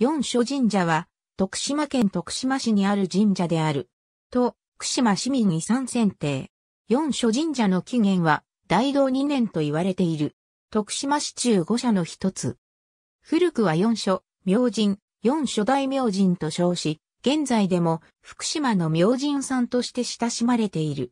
四所神社は、徳島県徳島市にある神社である。と、福島市民遺産選定。四所神社の起源は、大道2年と言われている。徳島市中五社の一つ。古くは四所、明神、四所大明神と称し、現在でも福島の明神さんとして親しまれている。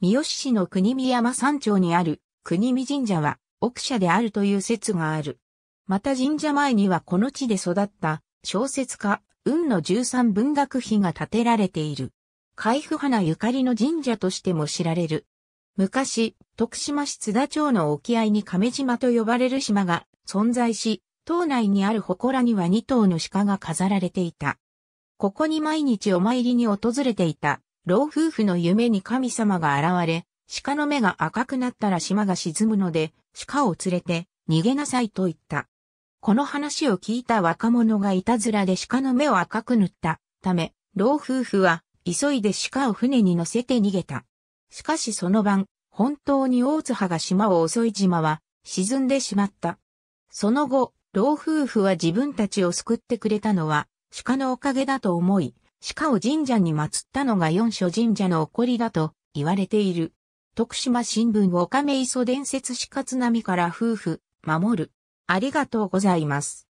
三好市の国見山山頂にある国見神社は奥社であるという説がある。また神社前にはこの地で育った小説家、雲の十三文学碑が建てられている。海部花ゆかりの神社としても知られる。昔、徳島市津田町の沖合に亀島と呼ばれる島が存在し、島内にある祠には2頭の鹿が飾られていた。ここに毎日お参りに訪れていた老夫婦の夢に神様が現れ、鹿の目が赤くなったら島が沈むので、鹿を連れて逃げなさいと言った。この話を聞いた若者がいたずらで鹿の目を赤く塗ったため、老夫婦は急いで鹿を船に乗せて逃げた。しかしその晩、本当に大津波が島を襲い島は沈んでしまった。その後、老夫婦は自分たちを救ってくれたのは鹿のおかげだと思い、鹿を神社に祀ったのが四所神社の起こりだと言われている。徳島新聞岡目磯伝説鹿津波から夫婦、守る。ありがとうございます。